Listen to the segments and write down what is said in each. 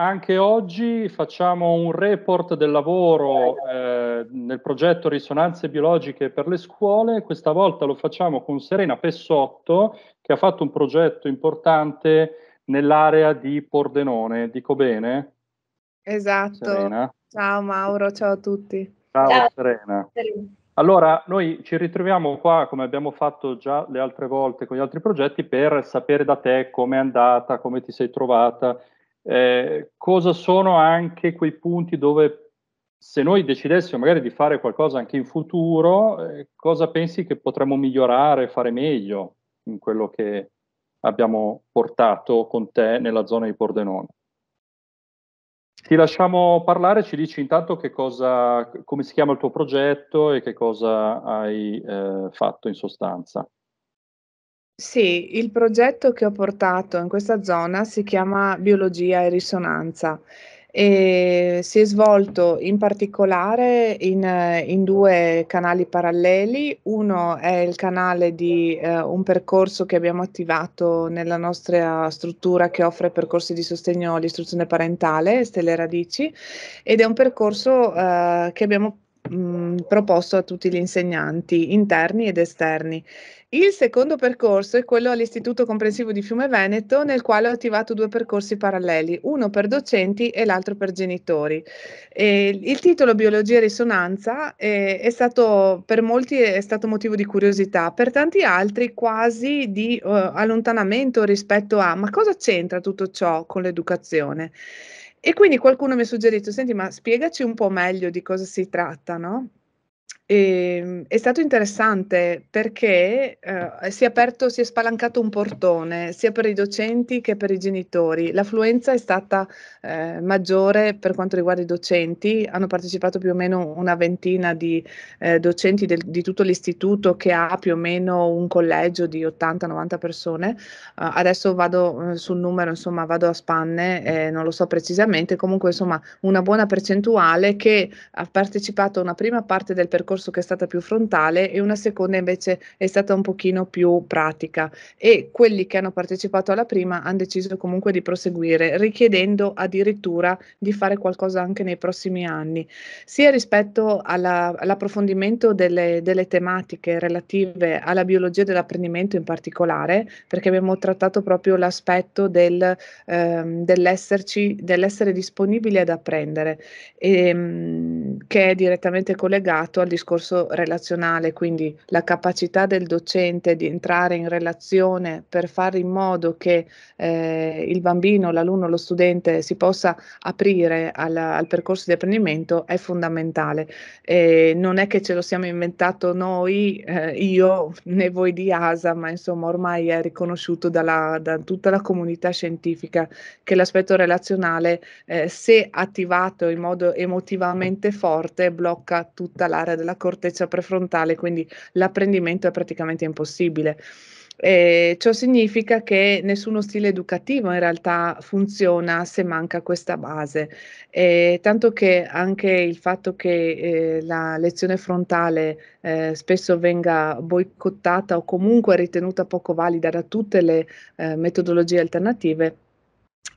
Anche oggi facciamo un report del lavoro eh, nel progetto Risonanze biologiche per le scuole, questa volta lo facciamo con Serena Pessotto che ha fatto un progetto importante nell'area di Pordenone, dico bene? Esatto. Serena. Ciao Mauro, ciao a tutti. Ciao, ciao. Serena. Allora, noi ci ritroviamo qua, come abbiamo fatto già le altre volte con gli altri progetti, per sapere da te come è andata, come ti sei trovata eh, cosa sono anche quei punti dove se noi decidessimo magari di fare qualcosa anche in futuro, eh, cosa pensi che potremmo migliorare, fare meglio in quello che abbiamo portato con te nella zona di Pordenone? Ti lasciamo parlare, ci dici intanto che cosa, come si chiama il tuo progetto e che cosa hai eh, fatto in sostanza. Sì, il progetto che ho portato in questa zona si chiama Biologia e risonanza e si è svolto in particolare in, eh, in due canali paralleli. Uno è il canale di eh, un percorso che abbiamo attivato nella nostra struttura che offre percorsi di sostegno all'istruzione parentale, Stelle Radici, ed è un percorso eh, che abbiamo mh, proposto a tutti gli insegnanti interni ed esterni il secondo percorso è quello all'Istituto Comprensivo di Fiume Veneto, nel quale ho attivato due percorsi paralleli, uno per docenti e l'altro per genitori. E il titolo Biologia e risonanza è, eh, è stato, per molti è stato motivo di curiosità, per tanti altri quasi di uh, allontanamento rispetto a ma cosa c'entra tutto ciò con l'educazione? E quindi qualcuno mi ha suggerito, senti ma spiegaci un po' meglio di cosa si tratta, no? E, ehm, è stato interessante perché eh, si è aperto, si è spalancato un portone sia per i docenti che per i genitori. L'affluenza è stata eh, maggiore per quanto riguarda i docenti, hanno partecipato più o meno una ventina di eh, docenti del, di tutto l'istituto che ha più o meno un collegio di 80-90 persone. Eh, adesso vado eh, sul numero, insomma, vado a spanne, eh, non lo so precisamente, comunque insomma una buona percentuale che ha partecipato a una prima parte del percorso discorso che è stata più frontale e una seconda invece è stata un pochino più pratica e quelli che hanno partecipato alla prima hanno deciso comunque di proseguire richiedendo addirittura di fare qualcosa anche nei prossimi anni, sia rispetto alla, all'approfondimento delle, delle tematiche relative alla biologia dell'apprendimento in particolare, perché abbiamo trattato proprio l'aspetto del, ehm, dell'esserci, dell'essere disponibili ad apprendere, e, ehm, che è direttamente collegato al discorso discorso relazionale, quindi la capacità del docente di entrare in relazione per fare in modo che eh, il bambino, l'alunno, lo studente si possa aprire alla, al percorso di apprendimento è fondamentale. E non è che ce lo siamo inventato noi, eh, io né voi di ASA, ma insomma ormai è riconosciuto dalla, da tutta la comunità scientifica che l'aspetto relazionale, eh, se attivato in modo emotivamente forte, blocca tutta l'area della corteccia prefrontale, quindi l'apprendimento è praticamente impossibile. E eh, ciò significa che nessuno stile educativo in realtà funziona se manca questa base, e eh, tanto che anche il fatto che eh, la lezione frontale eh, spesso venga boicottata o comunque ritenuta poco valida da tutte le eh, metodologie alternative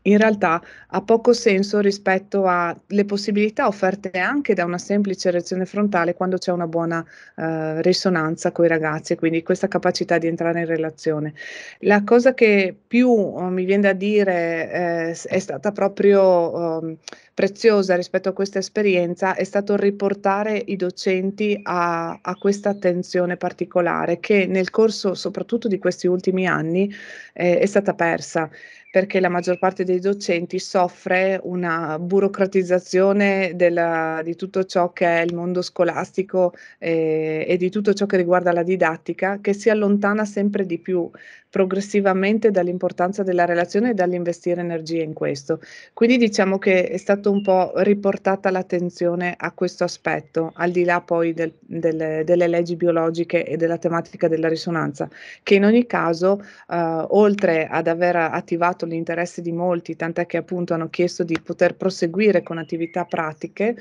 in realtà ha poco senso rispetto alle possibilità offerte anche da una semplice reazione frontale quando c'è una buona eh, risonanza con i ragazzi, quindi questa capacità di entrare in relazione. La cosa che più oh, mi viene da dire eh, è stata proprio oh, preziosa rispetto a questa esperienza è stato riportare i docenti a, a, questa attenzione particolare che nel corso soprattutto di questi ultimi anni eh, è stata persa perché la maggior parte dei docenti soffre una burocratizzazione della, di tutto ciò che è il mondo scolastico eh, e di tutto ciò che riguarda la didattica, che si allontana sempre di più progressivamente dall'importanza della relazione e dall'investire energie in questo. Quindi diciamo che è stata un po' riportata l'attenzione a questo aspetto, al di là poi del, del, delle leggi biologiche e della tematica della risonanza, che in ogni caso, eh, oltre ad aver attivato suscitato l'interesse di molti, tant'è che appunto hanno chiesto di poter proseguire con attività pratiche.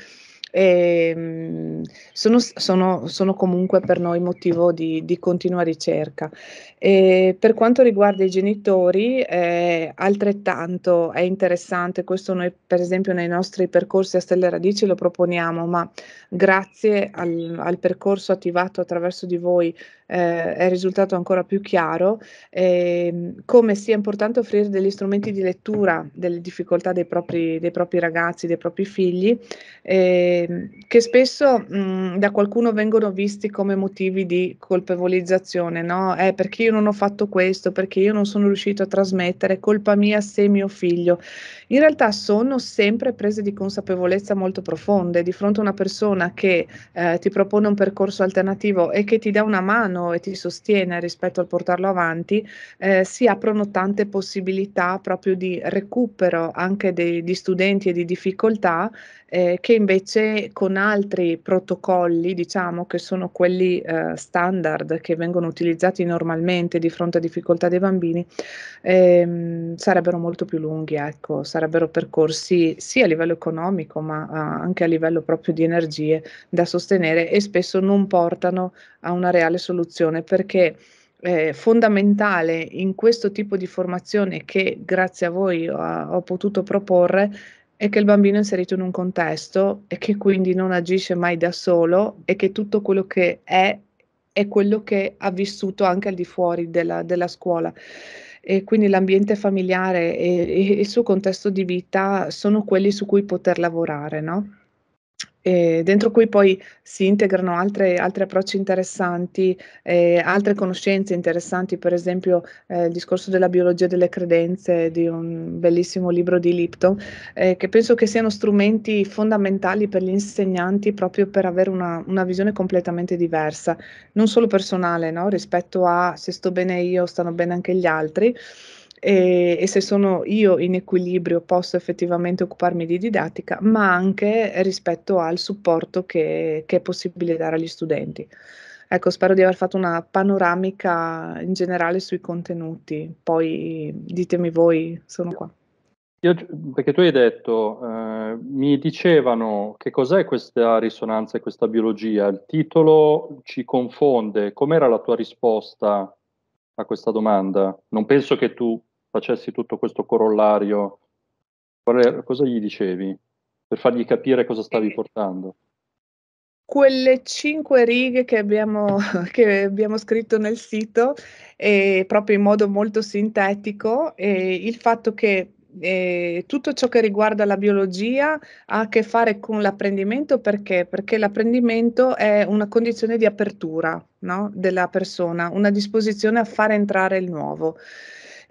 E, ehm, sono, sono, sono, comunque per noi motivo di, di continua ricerca. E per quanto riguarda i genitori, eh, altrettanto è interessante, questo noi per esempio nei nostri percorsi a Stelle Radici lo proponiamo, ma grazie al, al percorso attivato attraverso di voi eh, è risultato ancora più chiaro eh, come sia importante offrire degli strumenti di lettura delle difficoltà dei propri, dei propri ragazzi, dei propri figli, eh, che spesso mh, mm, da qualcuno vengono visti come motivi di colpevolizzazione, no? Eh, perché io non ho fatto questo, perché io non sono riuscito a trasmettere, colpa mia se mio figlio. In realtà sono sempre prese di consapevolezza molto profonde di fronte a una persona che eh, ti propone un percorso alternativo e che ti dà una mano mano e ti sostiene rispetto al portarlo avanti, eh, si aprono tante possibilità proprio di recupero anche dei, di studenti e di difficoltà eh, che invece con altri protocolli, diciamo che sono quelli eh, standard che vengono utilizzati normalmente di fronte a difficoltà dei bambini, ehm, sarebbero molto più lunghi, ecco, sarebbero percorsi sia a livello economico ma ah, anche a livello proprio di energie da sostenere e spesso non portano a una reale soluzione perché eh, fondamentale in questo tipo di formazione che grazie a voi ho, ho potuto proporre è che il bambino è inserito in un contesto e che quindi non agisce mai da solo e che tutto quello che è è quello che ha vissuto anche al di fuori della, della scuola. E quindi l'ambiente familiare e, e il suo contesto di vita sono quelli su cui poter lavorare, no? eh, dentro cui poi si integrano altre, altri approcci interessanti, eh, altre conoscenze interessanti, per esempio eh, il discorso della biologia delle credenze di un bellissimo libro di Lipton, eh, che penso che siano strumenti fondamentali per gli insegnanti proprio per avere una, una visione completamente diversa, non solo personale no? rispetto a se sto bene io, stanno bene anche gli altri e, e, se sono io in equilibrio posso effettivamente occuparmi di didattica, ma anche rispetto al supporto che, che è possibile dare agli studenti. Ecco, spero di aver fatto una panoramica in generale sui contenuti, poi ditemi voi, sono qua. Io, perché tu hai detto, eh, mi dicevano che cos'è questa risonanza e questa biologia, il titolo ci confonde, com'era la tua risposta a questa domanda? Non penso che tu facessi tutto questo corollario, cosa gli dicevi per fargli capire cosa stavi eh. portando? Quelle cinque righe che abbiamo, che abbiamo scritto nel sito, eh, proprio in modo molto sintetico, eh, il fatto che eh, tutto ciò che riguarda la biologia ha a che fare con l'apprendimento perché? Perché l'apprendimento è una condizione di apertura no? della persona, una disposizione a fare entrare il nuovo.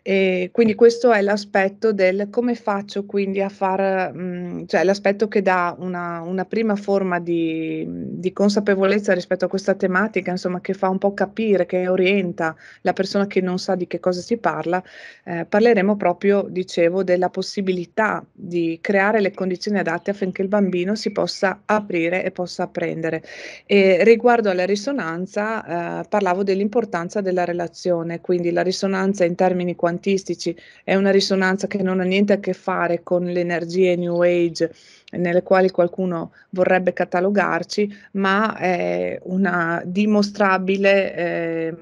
E quindi questo è l'aspetto del come faccio quindi a far, mhmm, cioè l'aspetto che dà una, una prima forma di, di, consapevolezza rispetto a questa tematica, insomma, che fa un po' capire, che orienta la persona che non sa di che cosa si parla. Eh, parleremo proprio, dicevo, della possibilità di creare le condizioni adatte affinché il bambino si possa aprire e possa apprendere. E riguardo alla risonanza, eh, parlavo dell'importanza della relazione, quindi la risonanza in termini quantitativi quantistici, è una risonanza che non ha niente a che fare con le energie New Age nelle quali qualcuno vorrebbe catalogarci, ma è una dimostrabile eh,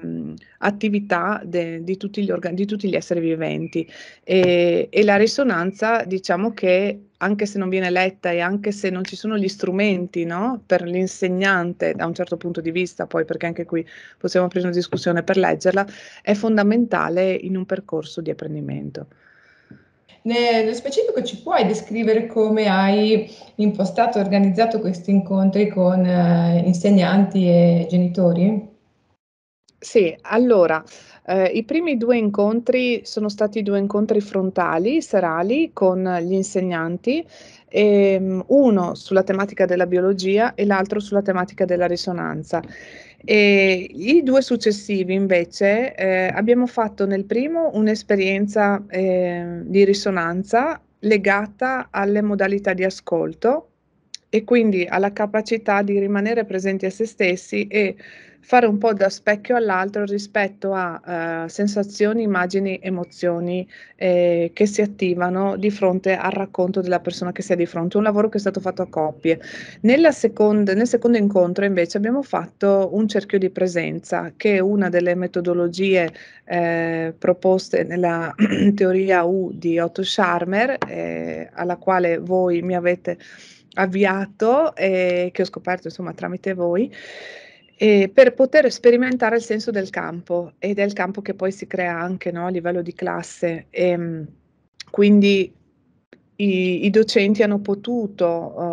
attività de, di, tutti gli organi, di tutti gli esseri viventi. E, e la risonanza, diciamo che anche se non viene letta e anche se non ci sono gli strumenti no? per l'insegnante da un certo punto di vista, poi perché anche qui possiamo aprire una discussione per leggerla, è fondamentale in un percorso di apprendimento. Nello specifico ci puoi descrivere come hai impostato e organizzato questi incontri con eh, insegnanti e genitori? Sì, allora, eh, i primi due incontri sono stati due incontri frontali, serali, con gli insegnanti, e, um, uno sulla tematica della biologia e l'altro sulla tematica della risonanza. E I due successivi invece eh, abbiamo fatto nel primo un'esperienza eh, di risonanza legata alle modalità di ascolto e quindi alla capacità di rimanere presenti a se stessi e fare un po' da specchio all'altro rispetto a eh, sensazioni, immagini, emozioni eh, che si attivano di fronte al racconto della persona che si ha di fronte, un lavoro che è stato fatto a coppie. Seconda, nel secondo incontro invece abbiamo fatto un cerchio di presenza, che è una delle metodologie eh, proposte nella teoria U di Otto Scharmer, eh, alla quale voi mi avete avviato e che ho scoperto insomma tramite voi eh, per poter sperimentare il senso del campo ed è il campo che poi si crea anche no, a livello di classe. E, ehm, quindi i, i docenti hanno potuto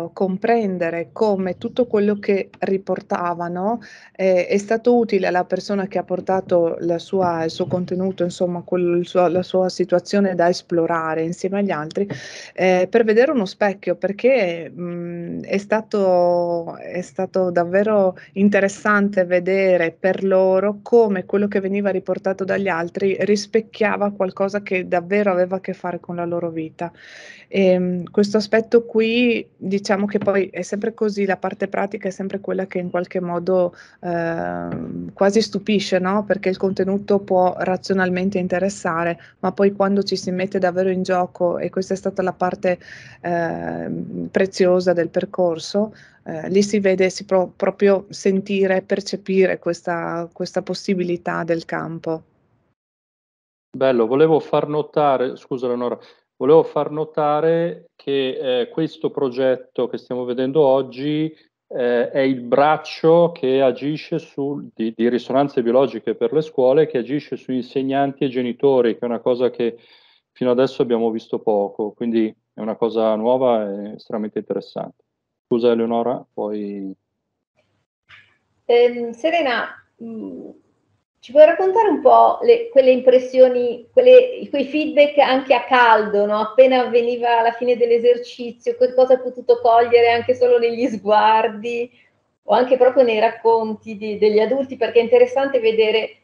uh, comprendere come tutto quello che riportavano eh, è stato utile alla persona che ha portato sua, il suo contenuto, insomma quel, suo, la sua situazione da esplorare insieme agli altri, eh, per vedere uno specchio, perché mh, è, stato, è stato davvero interessante vedere per loro come quello che veniva riportato dagli altri rispecchiava qualcosa che davvero aveva a che fare con la loro vita. E, ehm, questo aspetto qui diciamo che poi è sempre così, la parte pratica è sempre quella che in qualche modo eh, quasi stupisce, no? perché il contenuto può razionalmente interessare, ma poi quando ci si mette davvero in gioco, e questa è stata la parte eh, preziosa del percorso, eh, lì si vede, si può proprio sentire, percepire questa, questa possibilità del campo. Bello, volevo far notare, scusa Leonora, volevo far notare che eh, questo progetto che stiamo vedendo oggi eh, è il braccio che agisce su, di, di, risonanze biologiche per le scuole, che agisce su insegnanti e genitori, che è una cosa che fino adesso abbiamo visto poco, quindi è una cosa nuova e estremamente interessante. Scusa Eleonora, poi... Eh, Serena, mm, ci puoi raccontare un po' le, quelle impressioni, quelle, quei feedback anche a caldo, no? appena avveniva la fine dell'esercizio, cosa hai potuto cogliere anche solo negli sguardi o anche proprio nei racconti di, degli adulti, perché è interessante vedere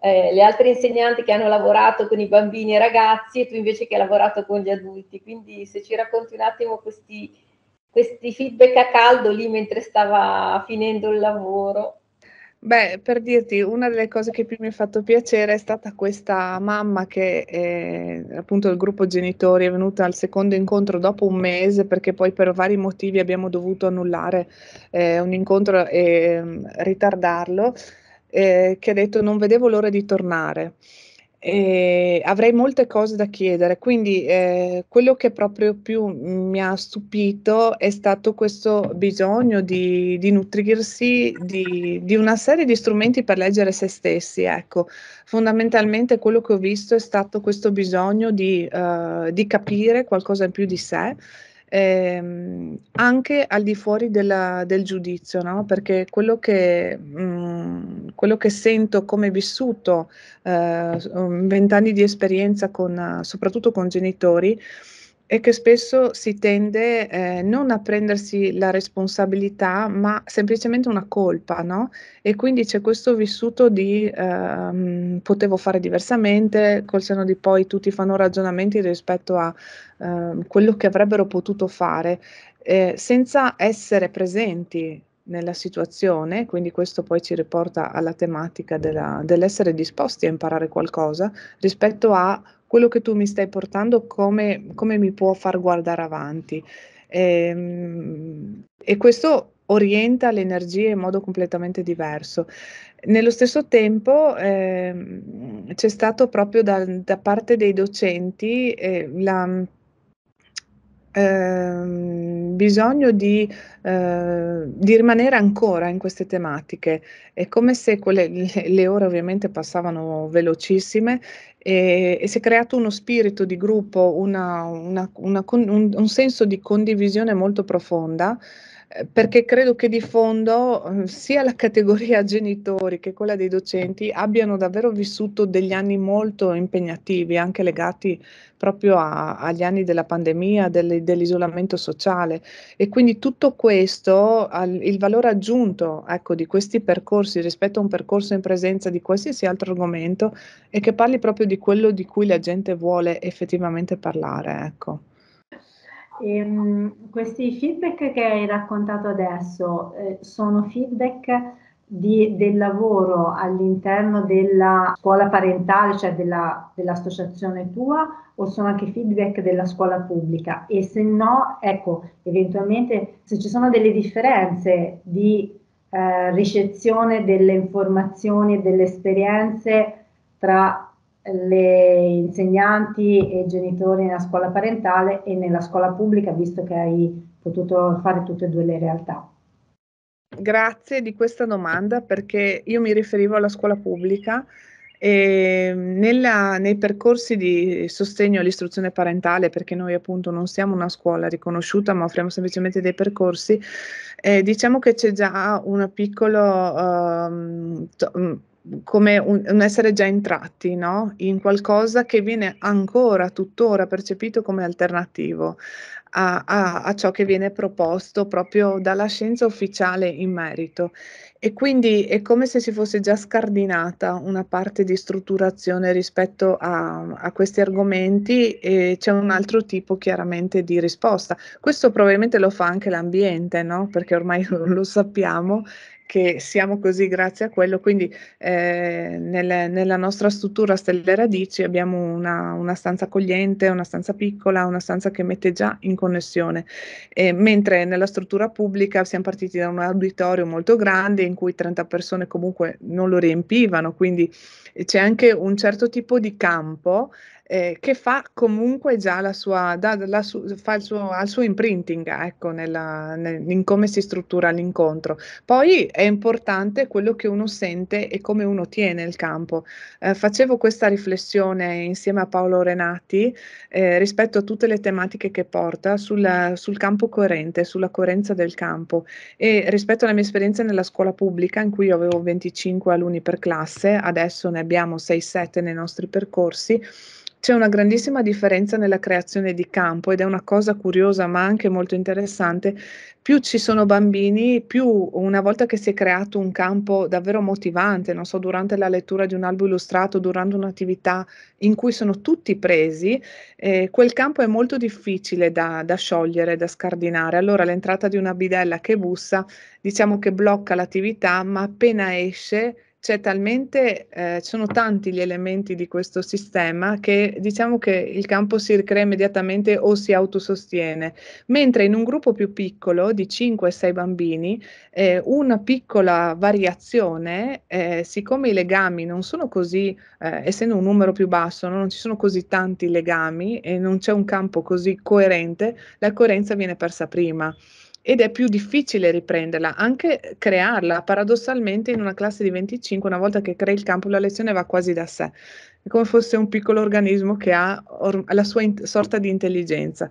eh, le altre insegnanti che hanno lavorato con i bambini e i ragazzi e tu invece che hai lavorato con gli adulti. Quindi se ci racconti un attimo questi, questi feedback a caldo lì mentre stava finendo il lavoro. Beh, per dirti, una delle cose che più mi ha fatto piacere è stata questa mamma che eh, appunto il gruppo genitori è venuta al secondo incontro dopo un mese perché poi per vari motivi abbiamo dovuto annullare eh, un incontro e mm, ritardarlo, eh, che ha detto non vedevo l'ora di tornare. E avrei molte cose da chiedere, quindi eh, quello che proprio più mi ha stupito è stato questo bisogno di, di nutrirsi di, di, una serie di strumenti per leggere se stessi. Ecco, fondamentalmente quello che ho visto è stato questo bisogno di, eh, di capire qualcosa in più di sé ehm, anche al di fuori della, del giudizio, no? perché quello che, mh, mm, quello che, sento come vissuto, eh, mm, vent'anni eh, di esperienza con, soprattutto con genitori, e che spesso si tende eh, non a prendersi la responsabilità, ma semplicemente una colpa, no? E quindi c'è questo vissuto di ehm, potevo fare diversamente, col seno di poi tutti fanno ragionamenti rispetto a ehm, quello che avrebbero potuto fare, eh, senza essere presenti nella situazione, quindi questo poi ci riporta alla tematica della, dell'essere disposti a imparare qualcosa rispetto a quello che tu mi stai portando, come, come mi può far guardare avanti. E, ehm, e questo orienta le energie in modo completamente diverso. Nello stesso tempo eh, c'è stato proprio da, da parte dei docenti eh, la, ehm, bisogno di, eh, di, rimanere ancora in queste tematiche. È come se quelle, le, le ore ovviamente passavano velocissime e, e, si è creato uno spirito di gruppo, una, una, una, un, un senso di condivisione molto profonda. Eh, perché credo che di fondo uhm, sia la categoria genitori che quella dei docenti abbiano davvero vissuto degli anni molto impegnativi, anche legati proprio a, agli anni della pandemia, del, dell'isolamento sociale e quindi tutto questo, al, il valore aggiunto ecco, di questi percorsi rispetto a un percorso in presenza di qualsiasi altro argomento e che parli proprio di quello di cui la gente vuole effettivamente parlare. Ecco ehm, questi feedback che hai raccontato adesso eh, sono feedback di, del lavoro all'interno della scuola parentale, cioè della, dell'associazione tua, o sono anche feedback della scuola pubblica? E se no, ecco, eventualmente se ci sono delle differenze di eh, ricezione delle informazioni e delle esperienze tra le insegnanti e i genitori nella scuola parentale e nella scuola pubblica, visto che hai potuto fare tutte e due le realtà. Grazie di questa domanda perché io mi riferivo alla scuola pubblica e mm, nella, nei percorsi di sostegno all'istruzione parentale, perché noi appunto non siamo una scuola riconosciuta ma offriamo semplicemente dei percorsi, eh, diciamo che c'è già una piccola... Uh, ehm, mm, come un, un, essere già entrati no? in qualcosa che viene ancora tuttora percepito come alternativo a, a, a, ciò che viene proposto proprio dalla scienza ufficiale in merito. E quindi è come se si fosse già scardinata una parte di strutturazione rispetto a, a questi argomenti e c'è un altro tipo chiaramente di risposta. Questo probabilmente lo fa anche l'ambiente, no? perché ormai lo sappiamo che siamo così grazie a quello, quindi eh, nel, nella nostra struttura Stelle Radici abbiamo una, una, stanza accogliente, una stanza piccola, una stanza che mette già in connessione, e, mentre nella struttura pubblica siamo partiti da un auditorio molto grande in cui 30 persone comunque non lo riempivano, quindi c'è anche un certo tipo di campo eh, che fa comunque già la sua, da, la su, fa il suo, il suo imprinting eh, ecco, nella, nel, in come si struttura l'incontro. Poi è importante quello che uno sente e come uno tiene il campo. Eh, facevo questa riflessione insieme a Paolo Renati eh, rispetto a tutte le tematiche che porta sul, sul campo coerente, sulla coerenza del campo e rispetto alla mia esperienza nella scuola pubblica in cui io avevo 25 alunni per classe, adesso ne abbiamo 6-7 nei nostri percorsi. C'è una grandissima differenza nella creazione di campo ed è una cosa curiosa ma anche molto interessante. Più ci sono bambini, più una volta che si è creato un campo davvero motivante, non so, durante la lettura di un albo illustrato, durante un'attività in cui sono tutti presi, eh, quel campo è molto difficile da, da sciogliere, da scardinare. Allora l'entrata di una bidella che bussa diciamo che blocca l'attività, ma appena esce c'è talmente, eh, sono tanti gli elementi di questo sistema che diciamo che il campo si ricrea immediatamente o si autosostiene, mentre in un gruppo più piccolo di 5-6 bambini eh, una piccola variazione, eh, siccome i legami non sono così, eh, essendo un numero più basso, no? non ci sono così tanti legami e non c'è un campo così coerente, la coerenza viene persa prima ed è più difficile riprenderla, anche eh, crearla. Paradossalmente in una classe di 25, una volta che crei il campo, la lezione va quasi da sé. È come fosse un piccolo organismo che ha la sua in- sorta di intelligenza.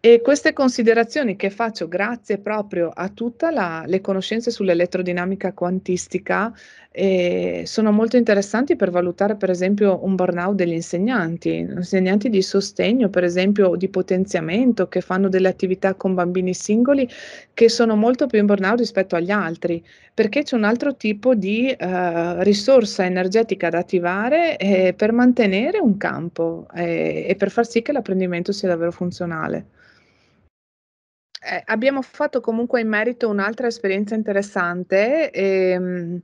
E queste considerazioni che faccio grazie proprio a tutte le conoscenze sull'elettrodinamica quantistica eh, sono molto interessanti per valutare per esempio un burnout degli insegnanti, insegnanti di sostegno per esempio o di potenziamento che fanno delle attività con bambini singoli che sono molto più in burnout rispetto agli altri perché c'è un altro tipo di eh, risorsa energetica da attivare eh, per mantenere un campo eh, e per far sì che l'apprendimento sia davvero funzionale. Eh, abbiamo fatto comunque in merito un'altra esperienza interessante ehm,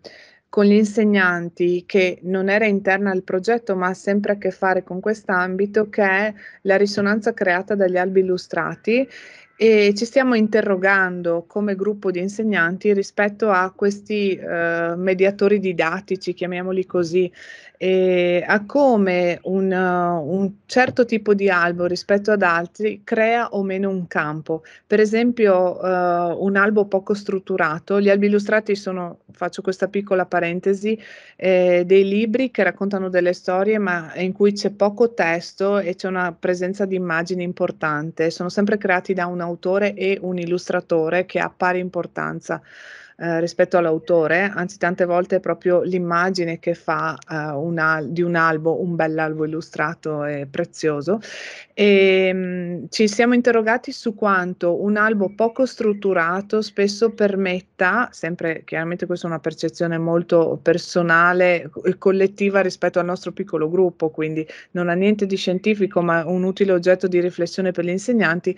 con gli insegnanti che non era interna al progetto ma ha sempre a che fare con quest'ambito che è la risonanza creata dagli albi illustrati e ci stiamo interrogando come gruppo di insegnanti rispetto a questi eh, mediatori didattici, chiamiamoli così, eh, a come un, uh, un, certo tipo di albo rispetto ad altri crea o meno un campo. Per esempio uh, un albo poco strutturato, gli albi illustrati sono, faccio questa piccola parentesi, eh, dei libri che raccontano delle storie ma in cui c'è poco testo e c'è una presenza di immagini importante, sono sempre creati da un autore e un illustratore che ha pari importanza eh, rispetto all'autore, anzi tante volte è proprio l'immagine che fa eh, un di un albo, un bell'albo illustrato e prezioso. E, ehm, mh, ci siamo interrogati su quanto un albo poco strutturato spesso permetta, sempre chiaramente questa è una percezione molto personale e collettiva rispetto al nostro piccolo gruppo, quindi non ha niente di scientifico ma un utile oggetto di riflessione per gli insegnanti,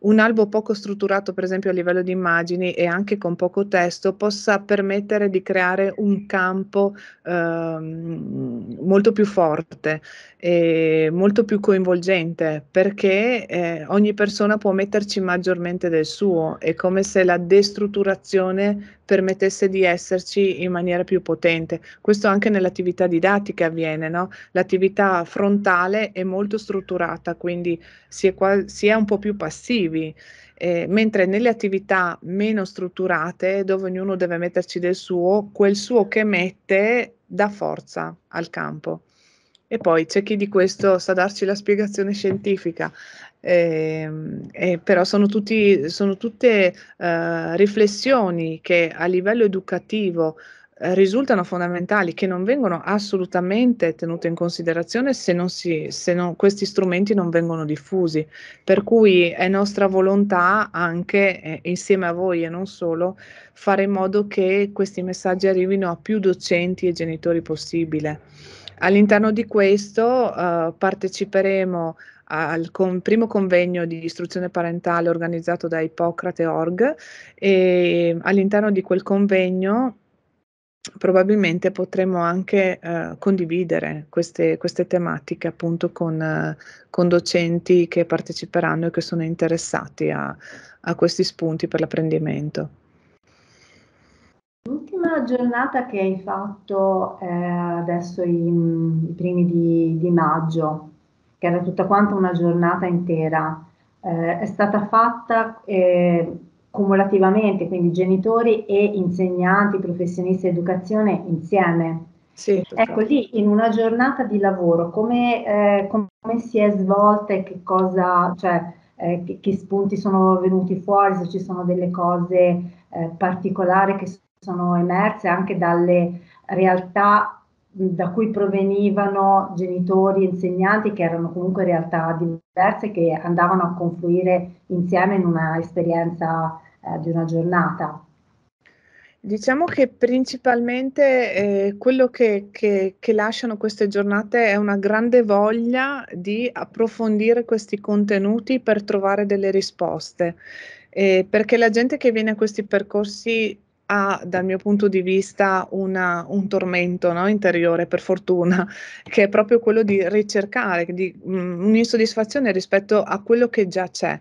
un albo poco strutturato per esempio a livello di immagini e anche con poco testo questo possa permettere di creare un campo ehm, molto più forte e molto più coinvolgente perché eh, ogni persona può metterci maggiormente del suo, è come se la destrutturazione permettesse di esserci in maniera più potente. Questo anche nell'attività didattica avviene, no? l'attività frontale è molto strutturata, quindi si è, qual- si è un po' più passivi eh, mentre nelle attività meno strutturate, dove ognuno deve metterci del suo, quel suo che mette dà forza al campo. E poi c'è chi di questo sa darci la spiegazione scientifica, eh, eh, però sono, tutti, sono tutte eh, riflessioni che a livello educativo risultano fondamentali, che non vengono assolutamente tenute in considerazione se, non si, se non, questi strumenti non vengono diffusi. Per cui è nostra volontà anche, eh, insieme a voi e non solo, fare in modo che questi messaggi arrivino a più docenti e genitori possibile. All'interno di questo eh, parteciperemo al con, primo convegno di istruzione parentale organizzato da Ippocrate.org e all'interno di quel convegno probabilmente potremo anche eh, condividere queste, queste, tematiche appunto con, eh, con, docenti che parteciperanno e che sono interessati a, a questi spunti per l'apprendimento. L'ultima giornata che hai fatto è adesso i, i primi di, di, maggio, che era tutta quanta una giornata intera, eh, è stata fatta eh, cumulativamente, quindi genitori e insegnanti, professionisti di educazione insieme. Sì, ecco esatto. lì in una giornata di lavoro come, eh, come si è svolta e che cosa, cioè eh, che, che, spunti sono venuti fuori, se ci sono delle cose eh, particolari che sono emerse anche dalle realtà da cui provenivano genitori e insegnanti che erano comunque realtà diverse che andavano a confluire insieme in una esperienza eh, di una giornata. Diciamo che principalmente eh, quello che, che, che, lasciano queste giornate è una grande voglia di approfondire questi contenuti per trovare delle risposte, eh, perché la gente che viene a questi percorsi ha dal mio punto di vista una, un tormento no, interiore, per fortuna, che è proprio quello di ricercare mm, un'insoddisfazione rispetto a quello che già c'è.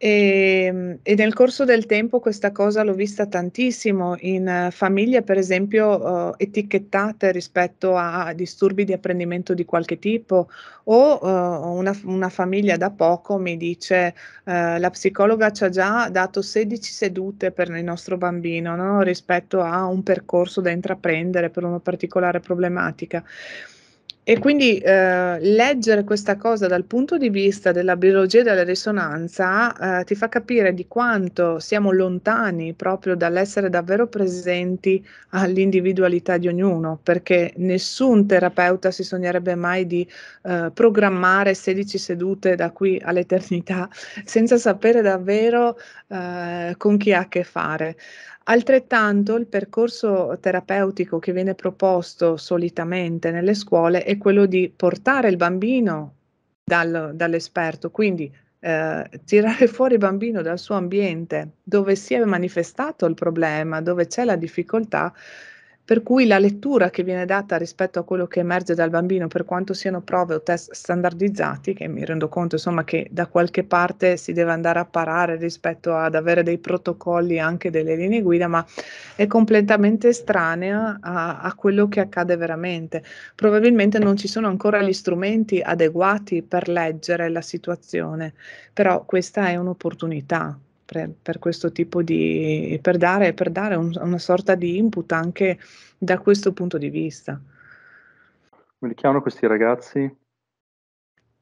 E, ehm, e, nel corso del tempo questa cosa l'ho vista tantissimo in eh, famiglie, per esempio, uh, etichettate rispetto a disturbi di apprendimento di qualche tipo o uh, una, una, famiglia da poco mi dice eh, la psicologa ci ha già dato 16 sedute per il nostro bambino no? rispetto a un percorso da intraprendere per una particolare problematica. E quindi eh, leggere questa cosa dal punto di vista della biologia e della risonanza eh, ti fa capire di quanto siamo lontani proprio dall'essere davvero presenti all'individualità di ognuno, perché nessun terapeuta si sognerebbe mai di eh, programmare 16 sedute da qui all'eternità senza sapere davvero eh, con chi ha a che fare. Altrettanto il percorso terapeutico che viene proposto solitamente nelle scuole è quello di portare il bambino dal, dall'esperto, quindi eh, tirare fuori il bambino dal suo ambiente dove si è manifestato il problema, dove c'è la difficoltà per cui la lettura che viene data rispetto a quello che emerge dal bambino, per quanto siano prove o test standardizzati, che mi rendo conto insomma che da qualche parte si deve andare a parare rispetto ad avere dei protocolli anche delle linee guida, ma è completamente estranea a, a quello che accade veramente. Probabilmente non ci sono ancora gli strumenti adeguati per leggere la situazione, però questa è un'opportunità per, per, questo tipo di, per dare, per dare un, una sorta di input anche da questo punto di vista. Come li chiamano questi ragazzi?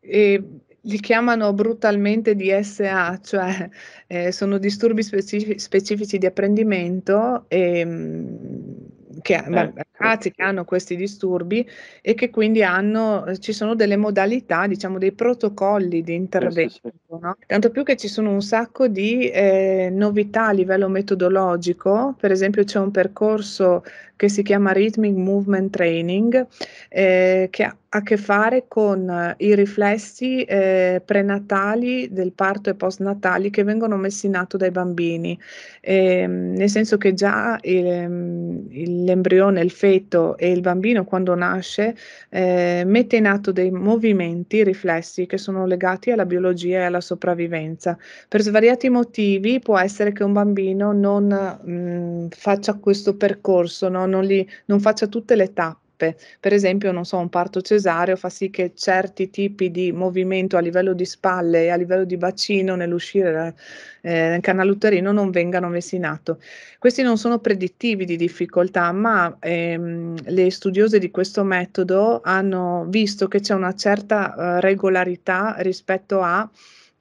E li chiamano brutalmente DSA, cioè eh, sono disturbi specifici, specifici di apprendimento e, ehm, che, eh, beh, ragazzi che hanno questi disturbi e che quindi hanno, ci sono delle modalità, diciamo dei protocolli di intervento. Eh, sì, sì, sì no? tanto più che ci sono un sacco di eh, novità a livello metodologico, per esempio c'è un percorso che si chiama Rhythmic Movement Training eh, che ha a che fare con eh, i riflessi eh, prenatali del parto e postnatali che vengono messi in atto dai bambini, e, ehm, nel senso che già il, ehm, l'embrione, il feto e il bambino quando nasce eh, mette in atto dei movimenti riflessi che sono legati alla biologia e alla sopravvivenza. Per svariati motivi può essere che un bambino non mh, faccia questo percorso, no? non, li, non faccia tutte le tappe. Per esempio, non so, un parto cesareo fa sì che certi tipi di movimento a livello di spalle e a livello di bacino nell'uscire dal eh, canale uterino non vengano messi in atto. Questi non sono predittivi di difficoltà, ma ehm, le studiose di questo metodo hanno visto che c'è una certa eh, regolarità rispetto a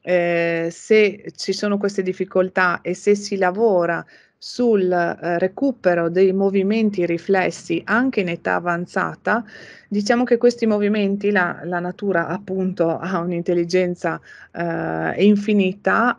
eh, se ci sono queste difficoltà e se si lavora sul eh, recupero dei movimenti riflessi anche in età avanzata, diciamo che questi movimenti, la, la natura appunto ha un'intelligenza eh, infinita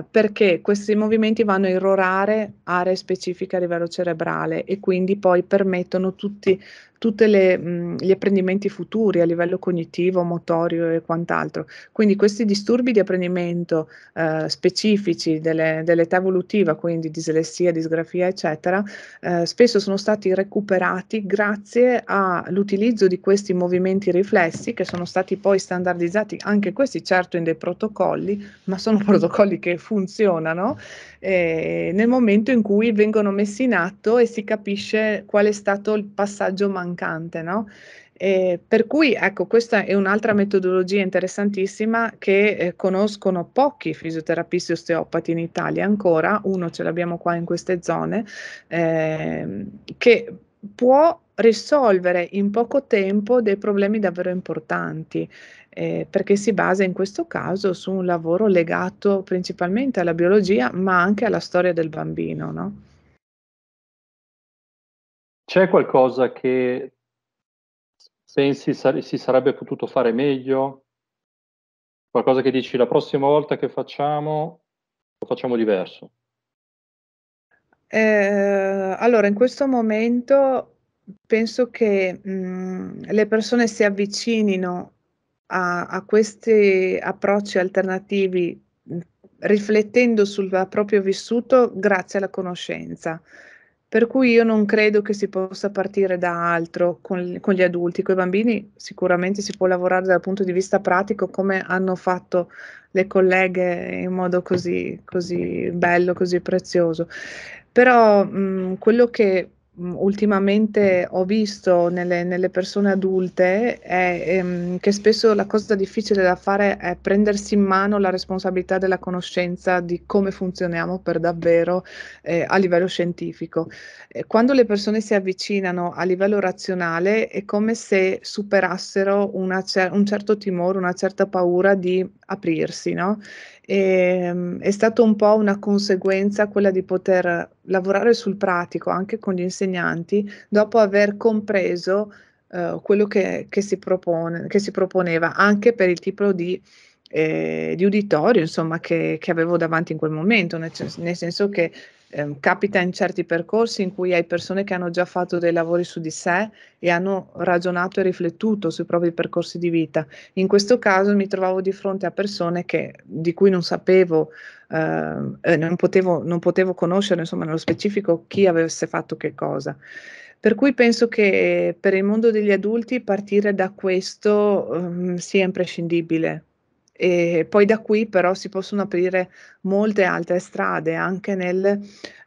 eh, perché questi movimenti vanno a irrorare aree specifiche a livello cerebrale e quindi poi permettono tutti tutti mhmm, gli apprendimenti futuri a livello cognitivo, motorio e quant'altro. Quindi questi disturbi di apprendimento eh, specifici delle, dell'età evolutiva, quindi dislessia, disgrafia, eccetera, eh, spesso sono stati recuperati grazie all'utilizzo di questi movimenti riflessi che sono stati poi standardizzati, anche questi certo in dei protocolli, ma sono protocolli che funzionano eh, nel momento in cui vengono messi in atto e si capisce qual è stato il passaggio mancante mancante, no? Eh, per cui ecco, questa è un'altra metodologia interessantissima che eh, conoscono pochi fisioterapisti osteopati in Italia ancora, uno ce l'abbiamo qua in queste zone, eh, che può risolvere in poco tempo dei problemi davvero importanti, eh, perché si basa in questo caso su un lavoro legato principalmente alla biologia, ma anche alla storia del bambino. No? C'è qualcosa che pensi sare- si sarebbe potuto fare meglio? Qualcosa che dici la prossima volta che facciamo lo facciamo diverso? Eh, allora, in questo momento penso che mh, mhmm, le persone si avvicinino a, a questi approcci alternativi mh, mhmm, riflettendo sul proprio vissuto grazie alla conoscenza. Per cui io non credo che si possa partire da altro con, con gli adulti, con i bambini sicuramente si può lavorare dal punto di vista pratico come hanno fatto le colleghe in modo così, così bello, così prezioso. Però mh, mhmm, quello che Mm, ultimamente mm. ho visto nelle, nelle persone adulte è ehm, che spesso la cosa difficile da fare è prendersi in mano la responsabilità della conoscenza di come funzioniamo per davvero eh, a livello scientifico. quando le persone si avvicinano a livello razionale è come se superassero una, un certo timore, una certa paura di aprirsi, no? E, ehm, è stata un po' una conseguenza quella di poter lavorare sul pratico anche con gli insegnanti dopo aver compreso eh, quello che, che, si propone, che si proponeva anche per il tipo di eh, di uditorio, insomma, che, che, avevo davanti in quel momento, nel, nel senso che eh, capita in certi percorsi in cui hai persone che hanno già fatto dei lavori su di sé e hanno ragionato e riflettuto sui propri percorsi di vita. In questo caso mi trovavo di fronte a persone che, di cui non sapevo, eh, non, potevo, non potevo conoscere insomma, nello specifico chi avesse fatto che cosa. Per cui penso che eh, per il mondo degli adulti partire da questo um, sia imprescindibile e poi da qui però si possono aprire molte altre strade anche nel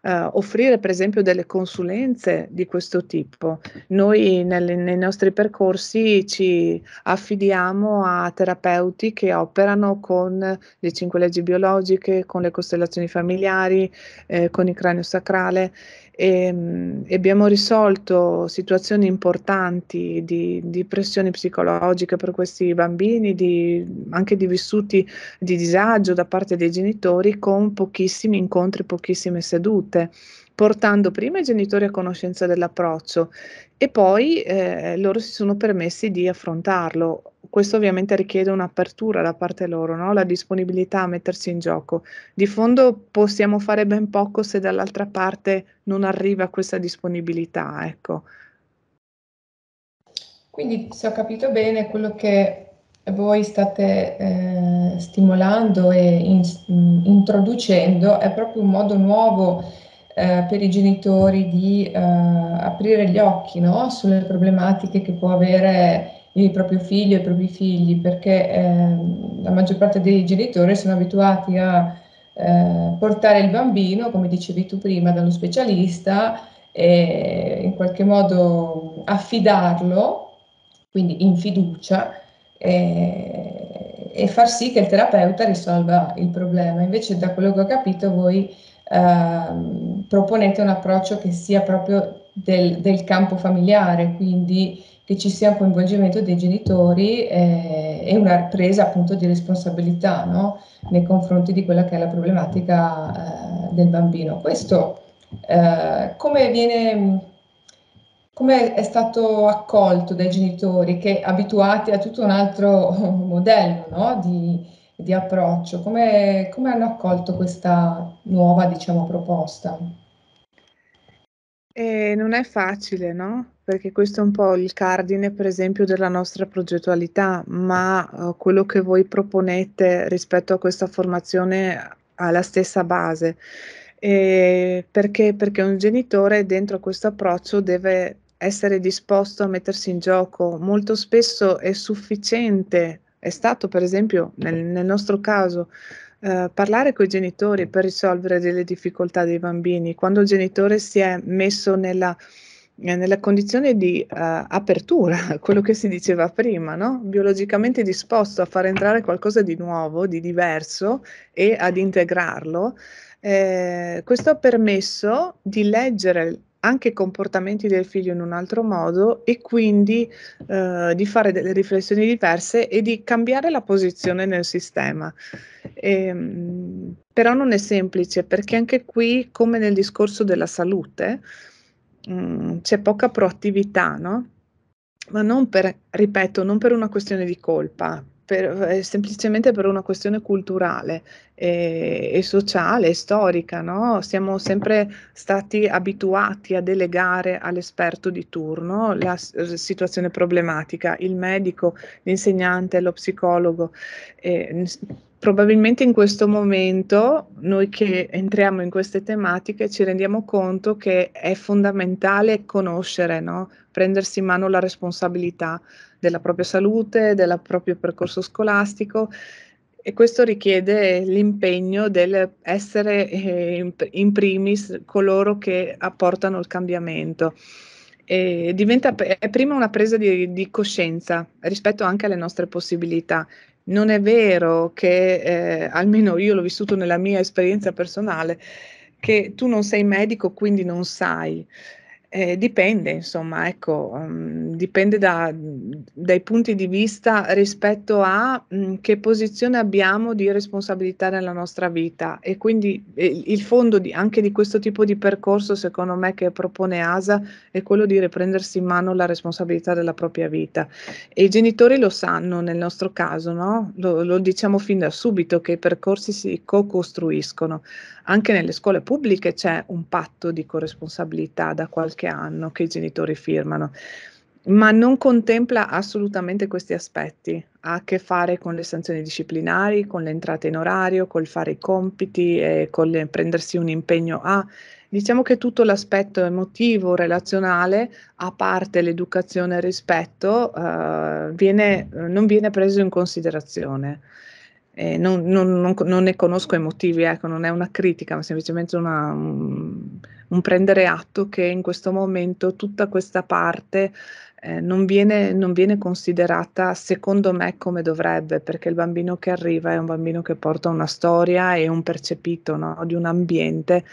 eh, offrire per esempio delle consulenze di questo tipo. Noi nel, nei nostri percorsi ci affidiamo a terapeuti che operano con le cinque leggi biologiche, con le costellazioni familiari, eh, con il cranio sacrale e, ehm, e abbiamo risolto situazioni importanti di, di, pressione psicologica per questi bambini, di, anche di vissuti di disagio da parte dei genitori con pochissimi incontri, pochissime sedute portando prima i genitori a conoscenza dell'approccio e poi eh, loro si sono permessi di affrontarlo questo ovviamente richiede un'apertura da parte loro, no? la disponibilità a mettersi in gioco. Di fondo possiamo fare ben poco se dall'altra parte non arriva questa disponibilità. Ecco. Quindi se ho capito bene quello che voi state eh, stimolando e in, mm, introducendo è proprio un modo nuovo eh, per i genitori di eh, aprire gli occhi no? sulle problematiche che può avere il proprio figlio e i propri figli, perché eh, la maggior parte dei genitori sono abituati a eh, portare il bambino, come dicevi tu prima, dallo specialista e in qualche modo affidarlo, quindi in fiducia, e, e far sì che il terapeuta risolva il problema. Invece, da quello che ho capito, voi eh, proponete un approccio che sia proprio del, del campo familiare, quindi che ci sia un coinvolgimento dei genitori eh, e una presa appunto di responsabilità no? nei confronti di quella che è la problematica eh, del bambino. Questo eh, come viene come è stato accolto dai genitori che abituati a tutto un altro modello no? di, di, approccio, come, come hanno accolto questa nuova diciamo, proposta? E non è facile, no? Perché questo è un po' il cardine, per esempio, della nostra progettualità, ma eh, quello che voi proponete rispetto a questa formazione ha la stessa base. E perché? Perché un genitore dentro questo approccio deve essere disposto a mettersi in gioco. Molto spesso è sufficiente, è stato per esempio nel, nel nostro caso eh, parlare con i genitori per risolvere delle difficoltà dei bambini, quando il genitore si è messo nella, eh, nella condizione di eh, apertura, quello che si diceva prima, no? biologicamente disposto a far entrare qualcosa di nuovo, di diverso e ad integrarlo, eh, questo ha permesso di leggere anche i comportamenti del figlio in un altro modo e quindi eh, di fare delle riflessioni diverse e di cambiare la posizione nel sistema. E, ehm, però non è semplice perché anche qui, come nel discorso della salute, mh, mm, c'è poca proattività, no? Ma non per, ripeto, non per una questione di colpa, per, eh, semplicemente per una questione culturale e, eh, e sociale e storica. No? Siamo sempre stati abituati a delegare all'esperto di turno la eh, situazione problematica, il medico, l'insegnante, lo psicologo. E, probabilmente in questo momento noi che entriamo in queste tematiche ci rendiamo conto che è fondamentale conoscere, no? prendersi in mano la responsabilità della propria salute, del proprio percorso scolastico e questo richiede l'impegno del essere eh, in primis coloro che apportano il cambiamento. E diventa, è prima una presa di, di coscienza rispetto anche alle nostre possibilità non è vero che, eh, almeno io l'ho vissuto nella mia esperienza personale, che tu non sei medico, quindi non sai. Eh, dipende, insomma, ecco, um, dipende da, dai punti di vista rispetto a mh, mm, che posizione abbiamo di responsabilità nella nostra vita e quindi eh, il fondo di, anche di questo tipo di percorso, secondo me, che propone ASA è quello di riprendersi in mano la responsabilità della propria vita. E i genitori lo sanno nel nostro caso, no? lo, lo diciamo fin da subito che i percorsi si co-costruiscono. Anche nelle scuole pubbliche c'è un patto di corresponsabilità da qualche che hanno, che i genitori firmano, ma non contempla assolutamente questi aspetti. Ha a che fare con le sanzioni disciplinari, con l'entrata in orario, col fare i compiti, e con le, prendersi un impegno a. Diciamo che tutto l'aspetto emotivo, relazionale, a parte l'educazione e il rispetto, eh, viene, eh, non viene preso in considerazione. Eh, non, non, non, non, ne conosco i motivi, ecco, non è una critica, ma semplicemente una, un prendere atto che in questo momento tutta questa parte eh, non, viene, non viene considerata secondo me come dovrebbe, perché il bambino che arriva è un bambino che porta una storia e un percepito no, di un ambiente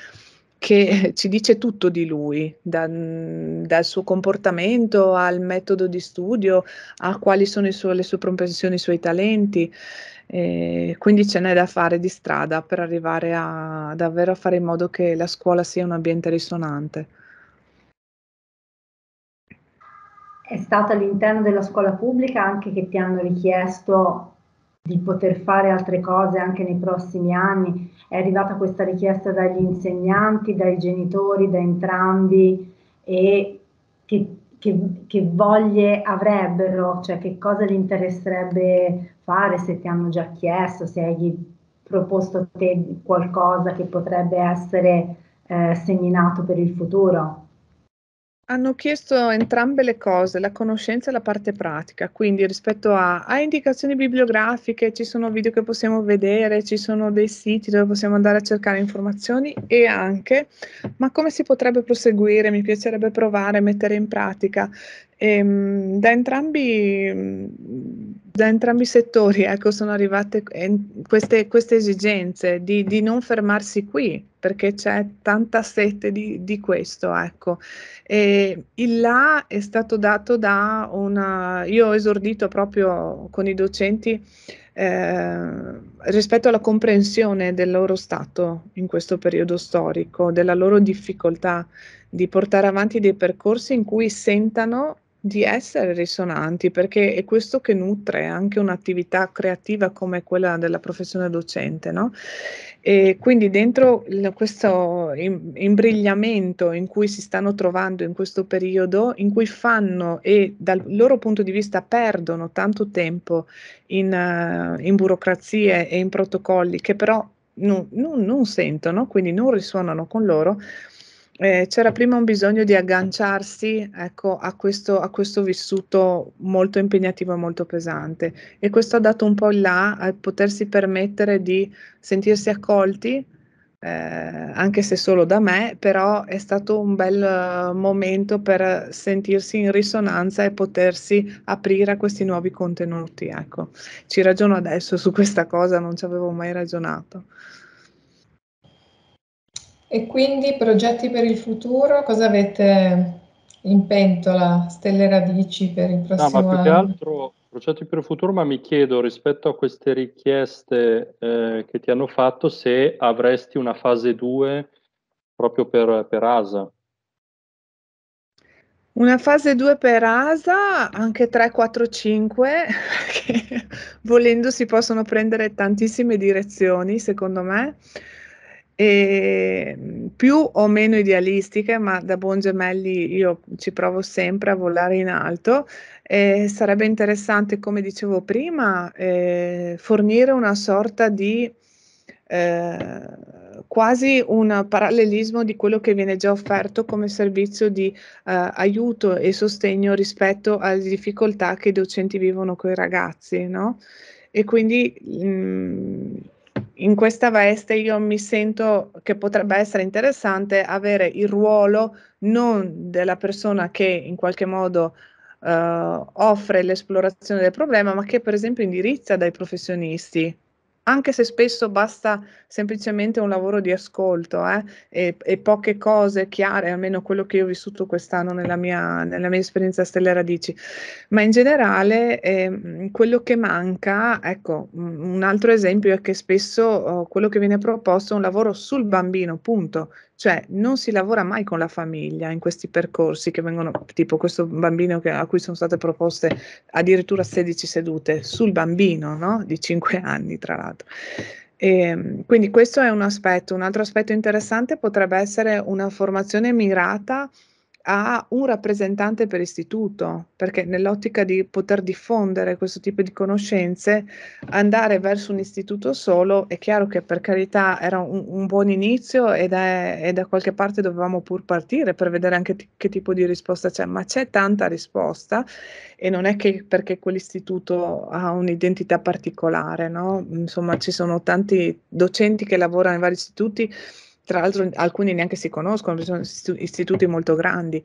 che ci dice tutto di lui, da, mm, dal suo comportamento al metodo di studio, a quali sono sue, le sue propensioni, i suoi talenti. E quindi ce n'è da fare di strada per arrivare a davvero a fare in modo che la scuola sia un ambiente risonante. È stato all'interno della scuola pubblica anche che ti hanno richiesto di poter fare altre cose anche nei prossimi anni. È arrivata questa richiesta dagli insegnanti, dai genitori, da entrambi e ti, che, che, voglie avrebbero, cioè che cosa gli interesserebbe fare, se ti hanno già chiesto, se hai proposto te qualcosa che potrebbe essere eh, seminato per il futuro. Hanno chiesto entrambe le cose, la conoscenza e la parte pratica, quindi rispetto a, a indicazioni bibliografiche, ci sono video che possiamo vedere, ci sono dei siti dove possiamo andare a cercare informazioni e anche, ma come si potrebbe proseguire? Mi piacerebbe provare, mettere in pratica. Ehm, da, entrambi, mm, da entrambi i settori ecco, sono arrivate queste, queste esigenze di, di, non fermarsi qui, perché c'è tanta sete di, di questo. Ecco. E il là è stato dato da una... Io ho esordito proprio con i docenti eh, rispetto alla comprensione del loro stato in questo periodo storico, della loro difficoltà di portare avanti dei percorsi in cui sentano di essere risonanti, perché è questo che nutre anche un'attività creativa come quella della professione docente, no? E quindi dentro questo imbrigliamento in cui si stanno trovando in questo periodo, in cui fanno e dal loro punto di vista perdono tanto tempo in, uh, in burocrazie e in protocolli che però non, non, non sentono, quindi non risuonano con loro, eh, c'era prima un bisogno di agganciarsi ecco, a, questo, a, questo, vissuto molto impegnativo e molto pesante e questo ha dato un po' il là a potersi permettere di sentirsi accolti, eh, anche se solo da me, però è stato un bel uh, momento per sentirsi in risonanza e potersi aprire a questi nuovi contenuti. Ecco. Ci ragiono adesso su questa cosa, non ci avevo mai ragionato. E quindi progetti per il futuro, cosa avete in pentola, stelle radici per il prossimo no, ma più che altro progetti per il futuro, ma mi chiedo rispetto a queste richieste eh, che ti hanno fatto se avresti una fase 2 proprio per, per ASA. Una fase 2 per ASA, anche 3, 4, 5, che volendo si possono prendere tantissime direzioni, secondo me e ehm, più o meno idealistiche, ma da buon gemelli io ci provo sempre a volare in alto. Eh, sarebbe interessante, come dicevo prima, eh, fornire una sorta di eh, quasi un parallelismo di quello che viene già offerto come servizio di eh, aiuto e sostegno rispetto alle difficoltà che i docenti vivono con i ragazzi, no? E quindi mh, mhmm, in questa veste io mi sento che potrebbe essere interessante avere il ruolo non della persona che in qualche modo eh, offre l'esplorazione del problema, ma che per esempio indirizza dai professionisti anche se spesso basta semplicemente un lavoro di ascolto eh, e, e, poche cose chiare, almeno quello che io ho vissuto quest'anno nella mia, nella mia esperienza a Stelle Radici, ma in generale eh, quello che manca, ecco, un altro esempio è che spesso oh, quello che viene proposto è un lavoro sul bambino, punto, cioè, non si lavora mai con la famiglia in questi percorsi che vengono, tipo questo bambino che, a cui sono state proposte addirittura 16 sedute sul bambino, no? Di 5 anni, tra l'altro. E, ehm, quindi questo è un aspetto. Un altro aspetto interessante potrebbe essere una formazione mirata ha un rappresentante per istituto, perché nell'ottica di poter diffondere questo tipo di conoscenze, andare verso un istituto solo è chiaro che per carità era un, un buon inizio e da qualche parte dovevamo pur partire per vedere anche t- che tipo di risposta c'è, ma c'è tanta risposta e non è che perché quell'istituto ha un'identità particolare, no? insomma ci sono tanti docenti che lavorano in vari istituti tra l'altro alcuni neanche si conoscono, sono istituti molto grandi.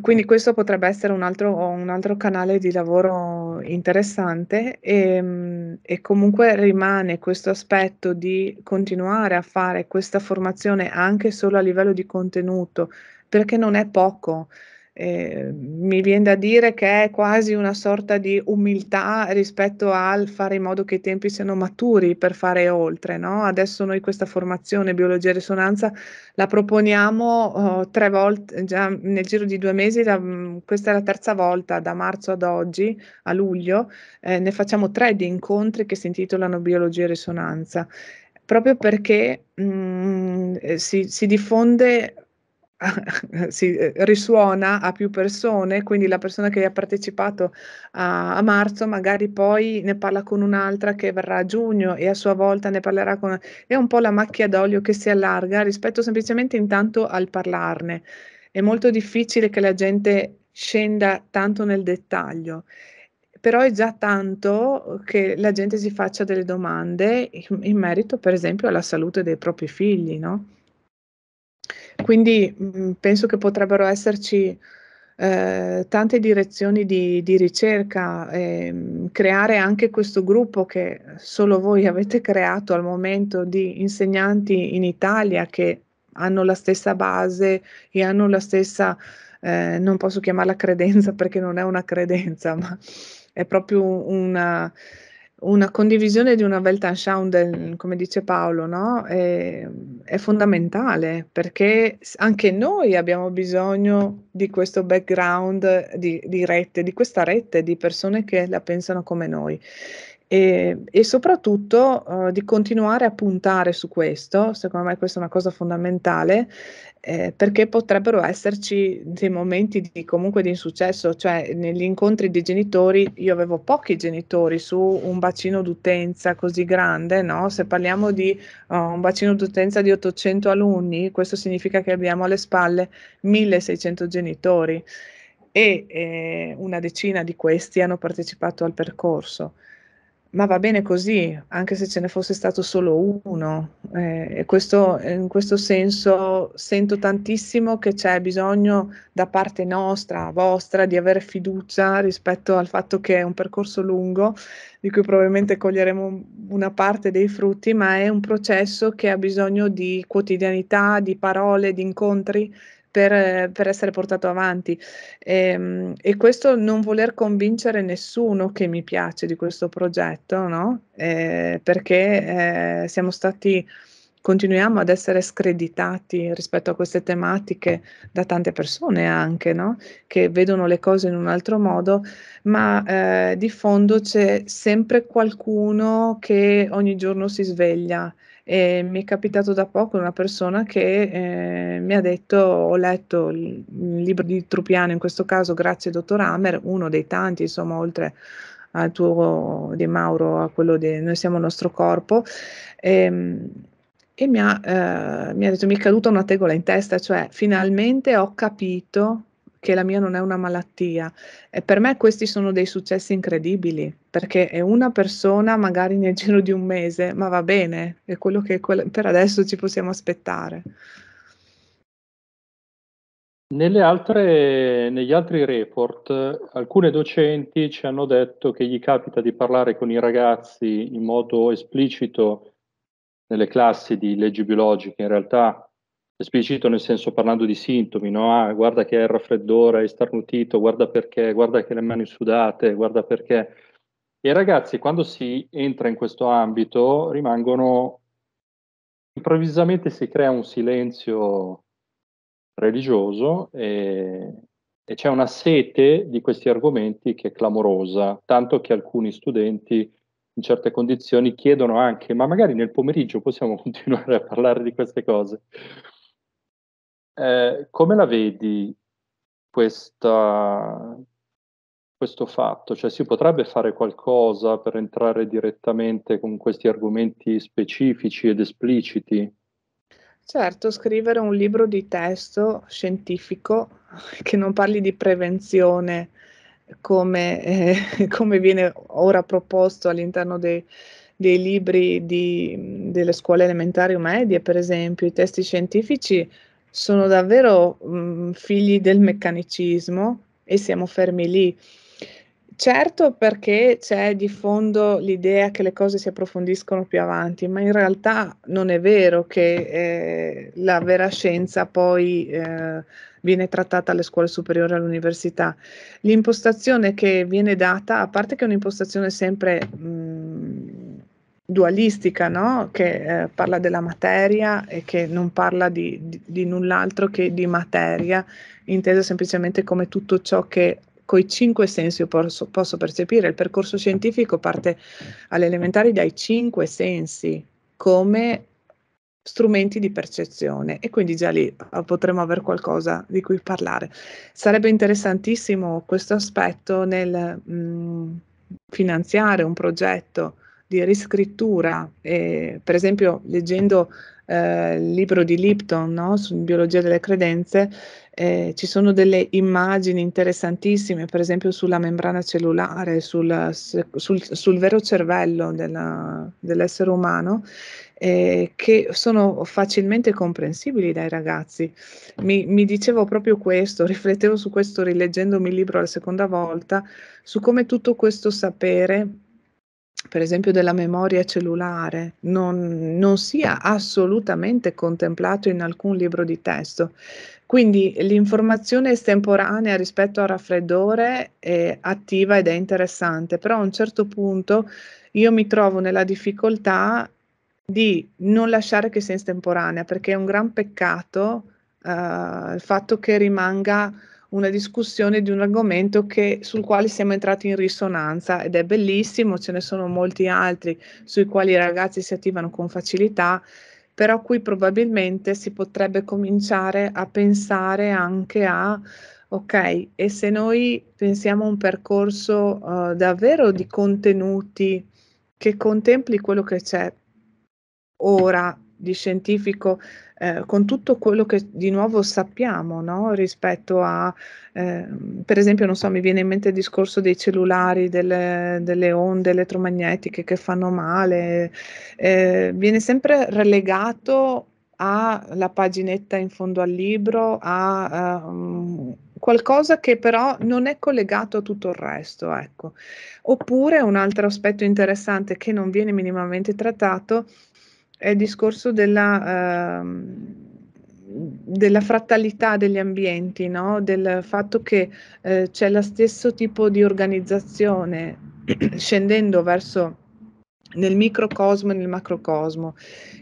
Quindi questo potrebbe essere un altro, un altro canale di lavoro interessante e, ehm, e, comunque rimane questo aspetto di continuare a fare questa formazione anche solo a livello di contenuto, perché non è poco eh, mi viene da dire che è quasi una sorta di umiltà rispetto al fare in modo che i tempi siano maturi per fare oltre. No? Adesso noi questa formazione biologia e risonanza la proponiamo oh, tre volte, già nel giro di due mesi, la, mm, questa è la terza volta da marzo ad oggi, a luglio, eh, ne facciamo tre di incontri che si intitolano biologia e risonanza proprio perché mh, mm, eh, si, si diffonde si eh, risuona a più persone, quindi la persona che ha partecipato a, a, marzo magari poi ne parla con un'altra che verrà a giugno e a sua volta ne parlerà con... È un po' la macchia d'olio che si allarga rispetto semplicemente intanto al parlarne. È molto difficile che la gente scenda tanto nel dettaglio però è già tanto che la gente si faccia delle domande in, in merito, per esempio, alla salute dei propri figli, no? Quindi mh, mm, penso che potrebbero esserci eh, tante direzioni di, di ricerca, eh, creare anche questo gruppo che solo voi avete creato al momento di insegnanti in Italia che hanno la stessa base e hanno la stessa, eh, non posso chiamarla credenza perché non è una credenza, ma è proprio una, una condivisione di una Weltanschauung, come dice Paolo, no? è, è, fondamentale perché anche noi abbiamo bisogno di questo background, di, di, rete, di questa rete di persone che la pensano come noi. E, e soprattutto uh, di continuare a puntare su questo, secondo me questa è una cosa fondamentale, eh, perché potrebbero esserci dei momenti di, comunque di insuccesso, cioè negli incontri di genitori io avevo pochi genitori su un bacino d'utenza così grande, no? se parliamo di uh, un bacino d'utenza di 800 alunni, questo significa che abbiamo alle spalle 1600 genitori e eh, una decina di questi hanno partecipato al percorso ma va bene così, anche se ce ne fosse stato solo uno. Eh, questo, in questo senso sento tantissimo che c'è bisogno da parte nostra, vostra, di avere fiducia rispetto al fatto che è un percorso lungo, di cui probabilmente coglieremo una parte dei frutti, ma è un processo che ha bisogno di quotidianità, di parole, di incontri, per, eh, per essere portato avanti. E, ehm, e, questo non voler convincere nessuno che mi piace di questo progetto, no? eh, perché eh, siamo stati continuiamo ad essere screditati rispetto a queste tematiche da tante persone anche, no? che vedono le cose in un altro modo, ma eh, di fondo c'è sempre qualcuno che ogni giorno si sveglia e mi è capitato da poco una persona che eh, mi ha detto ho letto il libro di Trupiano, in questo caso grazie dottor Hammer, uno dei tanti, insomma oltre al tuo di Mauro, a quello di Noi siamo il nostro corpo. E, ehm, e mi ha, eh, mi ha detto mi è caduta una tegola in testa, cioè finalmente ho capito che la mia non è una malattia. E per me questi sono dei successi incredibili, perché è una persona magari nel giro di un mese, ma va bene, è quello che per adesso ci possiamo aspettare. Altre, negli altri report, alcune docenti ci hanno detto che gli capita di parlare con i ragazzi in modo esplicito nelle classi di leggi biologiche, in realtà esplicito nel senso parlando di sintomi, no? ah, guarda che è il raffreddore, hai starnutito, guarda perché, guarda che le mani sudate, guarda perché. E ragazzi quando si entra in questo ambito rimangono, improvvisamente si crea un silenzio religioso e, e c'è una sete di questi argomenti che è clamorosa, tanto che alcuni studenti in certe condizioni chiedono anche, ma magari nel pomeriggio possiamo continuare a parlare di queste cose. Eh, come la vedi questa, questo fatto? Cioè si potrebbe fare qualcosa per entrare direttamente con questi argomenti specifici ed espliciti? Certo, scrivere un libro di testo scientifico che non parli di prevenzione come, eh, come viene ora proposto all'interno dei, dei libri di, delle scuole elementari o medie, per esempio, i testi scientifici sono davvero mh, mm, figli del meccanicismo e siamo fermi lì. Certo perché c'è di fondo l'idea che le cose si approfondiscono più avanti, ma in realtà non è vero che eh, la vera scienza poi eh, viene trattata alle scuole superiori e all'università. L'impostazione che viene data, a parte che è un'impostazione sempre mh, mm, dualistica, no? che eh, parla della materia e che non parla di, di, di null'altro che di materia, intesa semplicemente come tutto ciò che coi cinque sensi posso, posso percepire. Il percorso scientifico parte alle elementari dai cinque sensi come strumenti di percezione e quindi già lì eh, potremo avere qualcosa di cui parlare. Sarebbe interessantissimo questo aspetto nel mh, mm, finanziare un progetto di riscrittura, eh, per esempio leggendo eh, il libro di Lipton no? su biologia delle credenze, eh, ci sono delle immagini interessantissime, per esempio sulla membrana cellulare, sul, sul, sul vero cervello della, dell'essere umano, eh, che sono facilmente comprensibili dai ragazzi. Mi, mi, dicevo proprio questo, riflettevo su questo rileggendomi il libro la seconda volta, su come tutto questo sapere per esempio della memoria cellulare, non, non sia assolutamente contemplato in alcun libro di testo. Quindi l'informazione estemporanea rispetto al raffreddore è attiva ed è interessante, però a un certo punto io mi trovo nella difficoltà di non lasciare che sia estemporanea, perché è un gran peccato uh, il fatto che rimanga una discussione di un argomento che, sul quale siamo entrati in risonanza ed è bellissimo, ce ne sono molti altri sui quali i ragazzi si attivano con facilità, però qui probabilmente si potrebbe cominciare a pensare anche a ok, e se noi pensiamo a un percorso uh, davvero di contenuti che contempli quello che c'è ora di scientifico eh, con tutto quello che di nuovo sappiamo no? rispetto a, eh, per esempio, non so, mi viene in mente il discorso dei cellulari, delle, delle onde elettromagnetiche che fanno male, eh, viene sempre relegato alla paginetta in fondo al libro, a... Um, qualcosa che però non è collegato a tutto il resto, ecco. Oppure un altro aspetto interessante che non viene minimamente trattato è il discorso della, eh, della frattalità degli ambienti, no? del fatto che eh, c'è lo stesso tipo di organizzazione scendendo verso nel microcosmo e nel macrocosmo.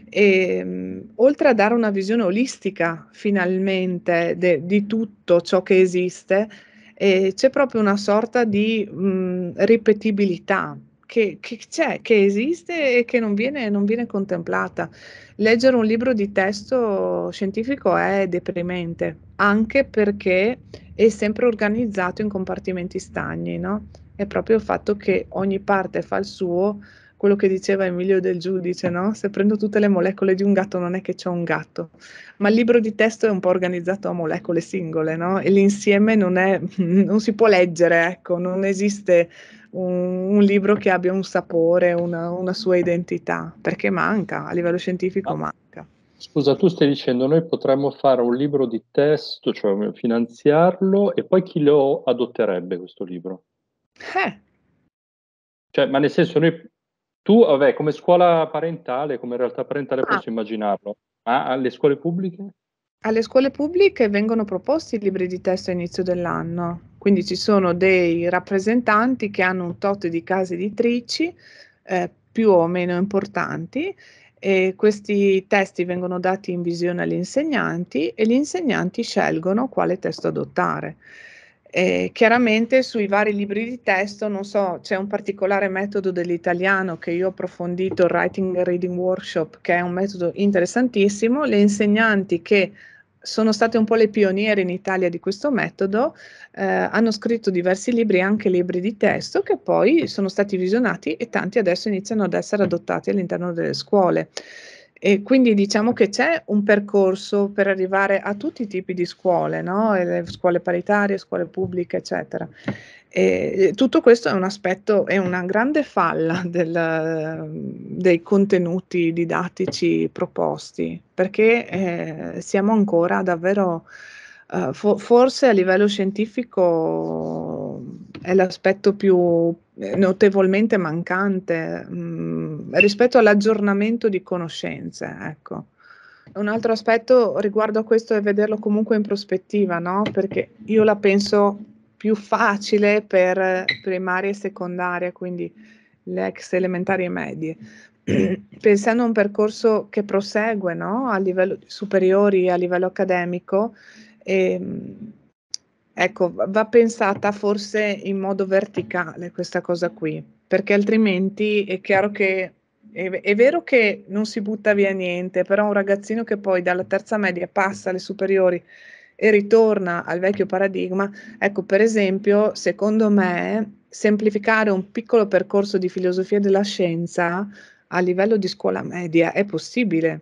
E, ehm, mh, oltre a dare una visione olistica finalmente de, di tutto ciò che esiste, eh, c'è proprio una sorta di mh, mm, ripetibilità, che, che c'è, che esiste e che non viene, non viene contemplata. Leggere un libro di testo scientifico è deprimente, anche perché è sempre organizzato in compartimenti stagni, no? È proprio il fatto che ogni parte fa il suo, quello che diceva Emilio del giudice, no? Se prendo tutte le molecole di un gatto non è che c'è un gatto, ma il libro di testo è un po' organizzato a molecole singole, no? E l'insieme non, è, non si può leggere, ecco, non esiste un, un libro che abbia un sapore, una, una, sua identità, perché manca, a livello scientifico ah. manca. Scusa, tu stai dicendo noi potremmo fare un libro di testo, cioè finanziarlo, e poi chi lo adotterebbe questo libro? Eh. Cioè, ma nel senso, noi, tu, vabbè, come scuola parentale, come realtà parentale ah. posso immaginarlo, ma alle scuole pubbliche? Alle scuole pubbliche vengono proposti i libri di testo a inizio dell'anno. Quindi ci sono dei rappresentanti che hanno un tot di case editrici eh, più o meno importanti e questi testi vengono dati in visione agli insegnanti e gli insegnanti scelgono quale testo adottare. Eh, chiaramente sui vari libri di testo, non so, c'è un particolare metodo dell'italiano che io ho approfondito, il Writing and Reading Workshop, che è un metodo interessantissimo. Le insegnanti che sono state un po' le pioniere in Italia di questo metodo, eh, hanno scritto diversi libri, anche libri di testo, che poi sono stati visionati e tanti adesso iniziano ad essere adottati all'interno delle scuole. E quindi diciamo che c'è un percorso per arrivare a tutti i tipi di scuole, no? scuole paritarie, scuole pubbliche, eccetera. E tutto questo è un aspetto, è una grande falla del, dei contenuti didattici proposti, perché eh, siamo ancora davvero, eh, fo- forse a livello scientifico è l'aspetto più eh, notevolmente mancante mh, mm, rispetto all'aggiornamento di conoscenze. Ecco. Un altro aspetto riguardo a questo è vederlo comunque in prospettiva, no? perché io la penso più facile per primaria e secondaria, quindi le ex elementari e medie. Pensando a un percorso che prosegue no? a livello superiori, a livello accademico, ehm, ecco, va pensata forse in modo verticale questa cosa qui, perché altrimenti è chiaro che è, è, vero che non si butta via niente, però un ragazzino che poi dalla terza media passa alle superiori e ritorna al vecchio paradigma, ecco per esempio, secondo me, semplificare un piccolo percorso di filosofia della scienza a livello di scuola media è possibile,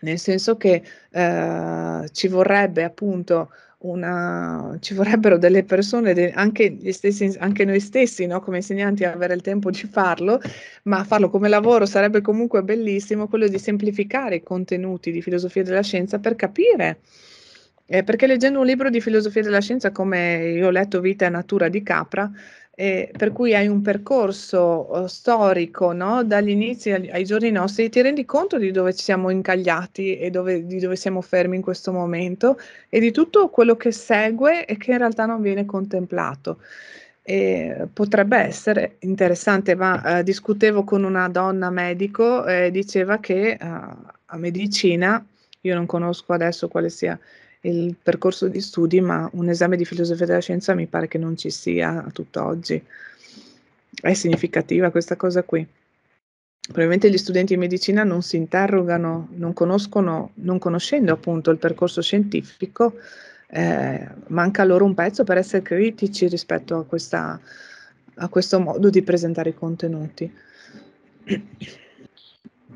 nel senso che eh, ci vorrebbe appunto una, ci vorrebbero delle persone, de, anche, stessi, anche, noi stessi no? come insegnanti, avere il tempo di farlo, ma farlo come lavoro sarebbe comunque bellissimo, quello di semplificare i contenuti di filosofia della scienza per capire eh, perché leggendo un libro di filosofia della scienza, come io ho letto Vita e Natura di Capra, eh, per cui hai un percorso eh, storico no? dagli inizi ai, ai, giorni nostri, ti rendi conto di dove ci siamo incagliati e dove, di dove siamo fermi in questo momento e di tutto quello che segue e che in realtà non viene contemplato. E potrebbe essere interessante, ma eh, discutevo con una donna medico e eh, diceva che eh, a medicina, io non conosco adesso quale sia il percorso di studi, ma un esame di filosofia della scienza mi pare che non ci sia a tutt'oggi. È significativa questa cosa qui. Probabilmente gli studenti di medicina non si interrogano, non conoscono, non conoscendo appunto il percorso scientifico, eh, manca loro un pezzo per essere critici rispetto a, questa, a questo modo di presentare i contenuti.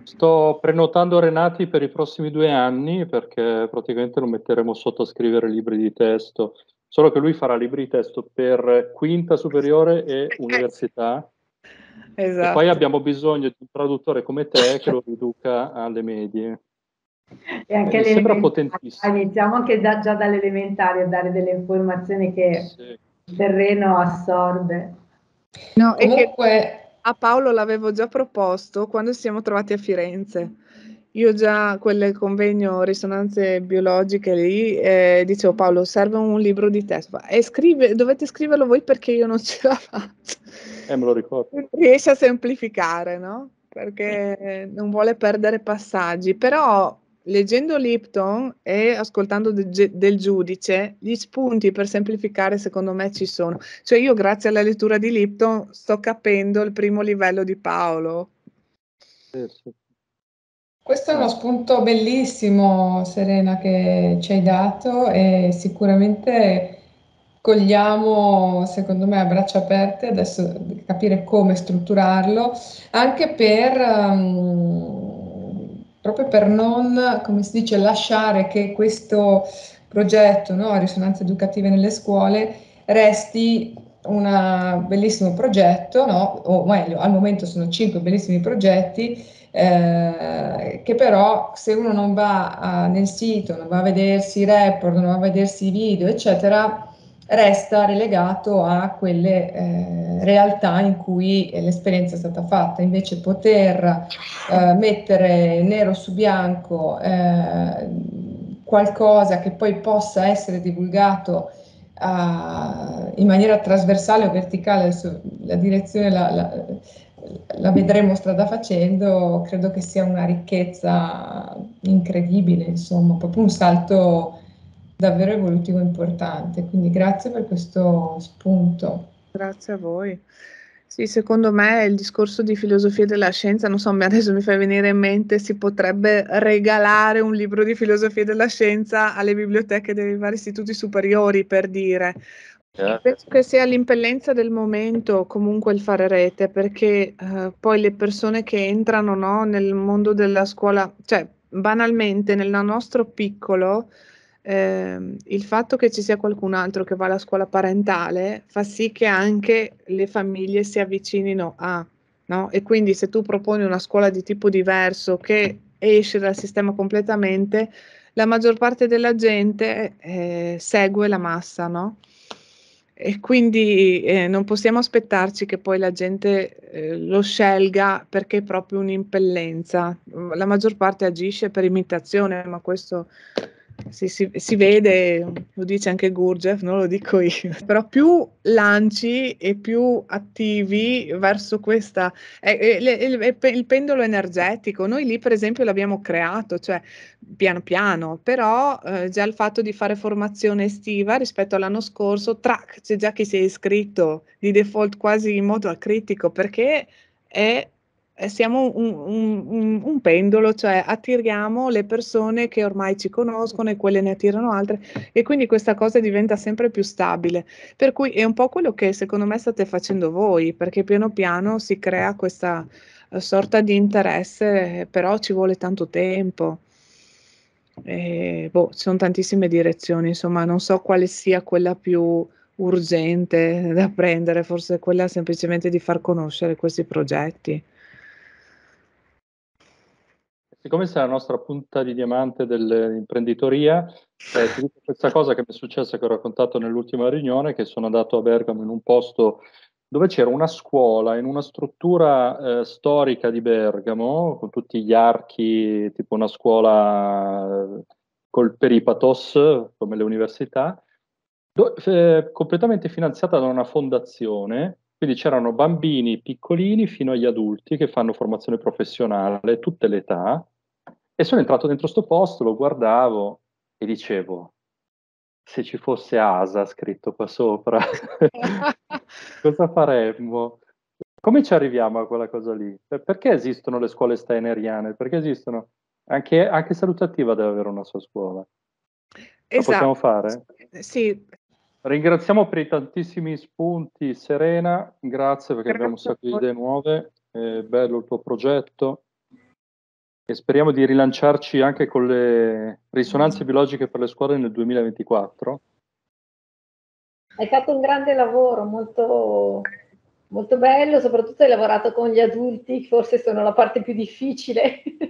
Sto prenotando Renati per i prossimi due anni perché praticamente lo metteremo sotto a scrivere libri di testo, solo che lui farà libri di testo per quinta superiore e università. Esatto. E poi esatto. abbiamo bisogno di un traduttore come te che lo riduca alle medie. E anche eh, sembra potentissimo. Iniziamo anche da, già dall'elementare a dare delle informazioni che sì. il terreno assorbe. No, e comunque, a Paolo l'avevo già proposto quando ci siamo trovati a Firenze. Io già quel convegno risonanze biologiche lì eh, dicevo Paolo serve un libro di testo e scrive, dovete scriverlo voi perché io non ce la faccio. Eh me lo ricordo. Riesce a semplificare, no? Perché non vuole perdere passaggi, però Leggendo Lipton e ascoltando de, del giudice, gli spunti per semplificare secondo me ci sono. Cioè io grazie alla lettura di Lipton sto capendo il primo livello di Paolo. Questo è uno spunto bellissimo, Serena, che ci hai dato e sicuramente cogliamo, secondo me, a braccia aperte adesso capire come strutturarlo, anche per... Um, proprio per non, come si dice, lasciare che questo progetto, no, risonanze educative nelle scuole, resti un bellissimo progetto, no? o meglio, al momento sono cinque bellissimi progetti, eh, che però se uno non va a, eh, nel sito, non va a vedersi i report, non va a vedersi i video, eccetera, resta relegato a quelle eh, realtà in cui l'esperienza è stata fatta. Invece poter eh, mettere nero su bianco eh, qualcosa che poi possa essere divulgato in maniera trasversale o verticale, la direzione la, la, la vedremo strada facendo, credo che sia una ricchezza incredibile, insomma, proprio un salto davvero evolutivo e importante. Quindi grazie per questo spunto. Grazie a voi. Sì, secondo me il discorso di filosofia della scienza, non so, adesso mi fai venire in mente, si potrebbe regalare un libro di filosofia della scienza alle biblioteche dei vari istituti superiori, per dire. Certo. Penso che sia l'impellenza del momento comunque il fare rete, perché eh, poi le persone che entrano no, nel mondo della scuola, cioè banalmente nel nostro piccolo, Ehm, il fatto che ci sia qualcun altro che va alla scuola parentale fa sì che anche le famiglie si avvicinino a, no? E quindi se tu proponi una scuola di tipo diverso che esce dal sistema completamente, la maggior parte della gente eh, segue la massa, no? E quindi eh, non possiamo aspettarci che poi la gente eh, lo scelga perché è proprio un'impellenza. La maggior parte agisce per imitazione, ma questo si, si, si, vede, lo dice anche Gurjev, non lo dico io, però più lanci e più attivi verso questa, è, è, è, il pendolo energetico, noi lì per esempio l'abbiamo creato, cioè piano piano, però eh, già il fatto di fare formazione estiva rispetto all'anno scorso, track, c'è già chi si è iscritto di default quasi in modo acritico perché è eh, siamo un, un, un, pendolo, cioè attiriamo le persone che ormai ci conoscono e quelle ne attirano altre e quindi questa cosa diventa sempre più stabile. Per cui è un po' quello che secondo me state facendo voi, perché piano piano si crea questa eh, sorta di interesse, però ci vuole tanto tempo. E, boh, ci sono tantissime direzioni, insomma, non so quale sia quella più urgente da prendere, forse quella semplicemente di far conoscere questi progetti siccome sei la nostra punta di diamante dell'imprenditoria, eh, ti dico questa cosa che mi è successa, che ho raccontato nell'ultima riunione, che sono andato a Bergamo in un posto dove c'era una scuola in una struttura eh, storica di Bergamo, con tutti gli archi, tipo una scuola eh, col peripatos, come le università, do, eh, completamente finanziata da una fondazione, quindi c'erano bambini piccolini fino agli adulti che fanno formazione professionale, tutte le età, e sono entrato dentro sto posto, lo guardavo e dicevo, se ci fosse ASA scritto qua sopra, cosa faremmo? Come ci arriviamo a quella cosa lì? Perché esistono le scuole steineriane? Perché esistono? Anche, anche salutativa deve avere una sua scuola. Esatto. possiamo fare? Sì. Ringraziamo per i tantissimi spunti, Serena, grazie perché grazie abbiamo un sacco di idee nuove, è bello il tuo progetto e speriamo di rilanciarci anche con le risonanze mm. biologiche per le scuole nel 2024. Hai fatto un grande lavoro, molto, molto bello, soprattutto hai lavorato con gli adulti, forse sono la parte più difficile.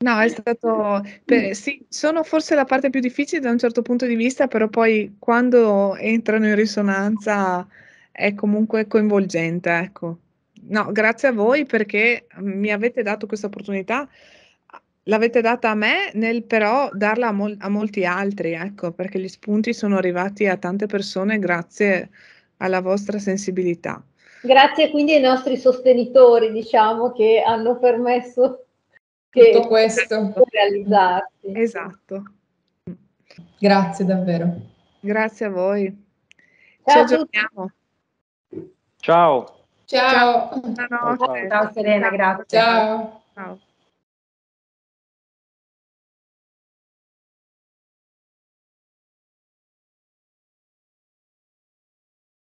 No, è stato, per, sì, sono forse la parte più difficile da un certo punto di vista, però poi quando entrano in risonanza è comunque coinvolgente, ecco. No, grazie a voi perché mi avete dato questa opportunità. L'avete data a me nel però darla a, mol- a molti altri, ecco, perché gli spunti sono arrivati a tante persone grazie alla vostra sensibilità. Grazie quindi ai nostri sostenitori, diciamo, che hanno permesso che tutto questo realizzarsi. Esatto. Grazie davvero. Grazie a voi. Ciao Ci aggiorniamo. Ciao. Ciao. Ciao, Ciao Serena, grazie. Ciao. Ciao.